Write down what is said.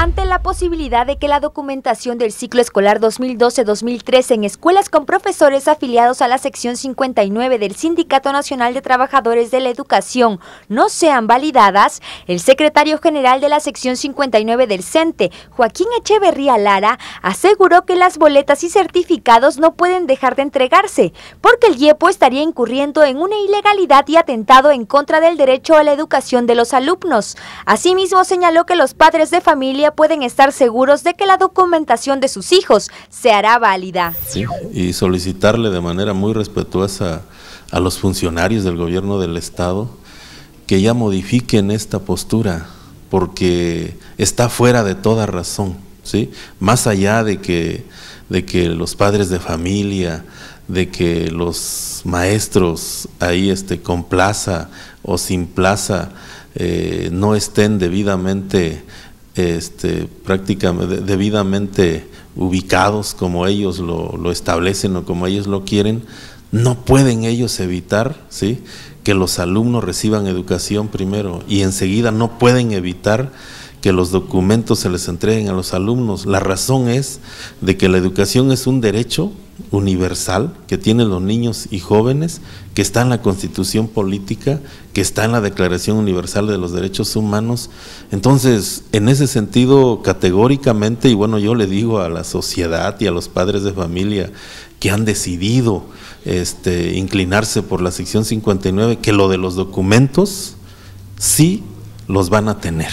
ante la posibilidad de que la documentación del ciclo escolar 2012-2013 en escuelas con profesores afiliados a la sección 59 del Sindicato Nacional de Trabajadores de la Educación no sean validadas, el secretario general de la sección 59 del CENTE, Joaquín Echeverría Lara, aseguró que las boletas y certificados no pueden dejar de entregarse, porque el IEPO estaría incurriendo en una ilegalidad y atentado en contra del derecho a la educación de los alumnos. Asimismo, señaló que los padres de familia pueden estar seguros de que la documentación de sus hijos se hará válida. y solicitarle de manera muy respetuosa a los funcionarios del gobierno del Estado que ya modifiquen esta postura, porque está fuera de toda razón, ¿sí? Más allá de que, de que los padres de familia, de que los maestros ahí este, con plaza o sin plaza eh, no estén debidamente este, prácticamente debidamente ubicados como ellos lo, lo, establecen o como ellos lo quieren, no pueden ellos evitar ¿sí? que los alumnos reciban educación primero y enseguida no pueden evitar que los documentos se les entreguen a los alumnos. La razón es de que la educación es un derecho universal que tienen los niños y jóvenes, que está en la Constitución Política, que está en la Declaración Universal de los Derechos Humanos. Entonces, en ese sentido, categóricamente, y bueno, yo le digo a la sociedad y a los padres de familia que han decidido este, inclinarse por la sección 59, que lo de los documentos sí los van a tener.